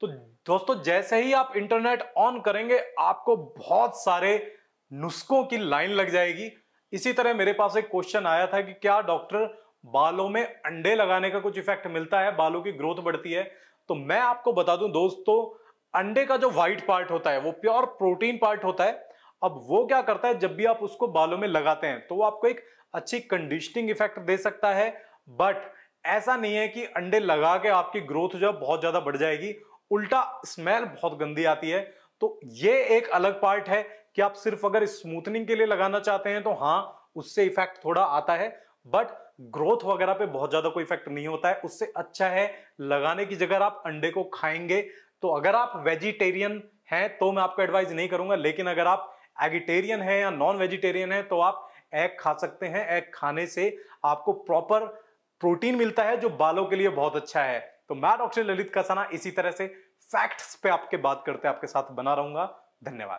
तो हम्म। दोस्तों जैसे ही आप इंटरनेट ऑन करेंगे आपको बहुत सारे नुस्खों की लाइन लग जाएगी इसी तरह मेरे पास एक क्वेश्चन आया था कि क्या डॉक्टर बालों में अंडे लगाने का कुछ इफेक्ट मिलता है बालों की ग्रोथ बढ़ती है तो मैं आपको बता दूं दोस्तों अंडे का जो व्हाइट पार्ट होता है वो प्योर प्रोटीन पार्ट होता है अब वो क्या करता है जब भी आप उसको बालों में लगाते हैं तो वो आपको एक अच्छी कंडीशनिंग इफेक्ट दे सकता है बट ऐसा नहीं है कि अंडे लगा के आपकी ग्रोथ जो है बहुत ज्यादा बढ़ जाएगी उल्टा स्मेल बहुत गंदी आती है तो ये एक अलग पार्ट है कि आप सिर्फ अगर स्मूथनिंग के लिए लगाना चाहते हैं तो हाँ उससे इफेक्ट थोड़ा आता है बट ग्रोथ वगैरह पे बहुत ज्यादा कोई इफेक्ट नहीं होता है उससे अच्छा है लगाने की जगह आप अंडे को खाएंगे तो अगर आप वेजिटेरियन हैं तो मैं आपको एडवाइज नहीं करूंगा लेकिन अगर आप एगिटेरियन हैं या नॉन वेजिटेरियन हैं तो आप एग खा सकते हैं एग खाने से आपको प्रॉपर प्रोटीन मिलता है जो बालों के लिए बहुत अच्छा है तो मैं डॉक्टर ललित कसाना इसी तरह से फैक्ट्स पे आपके बात करते आपके साथ बना रहूंगा धन्यवाद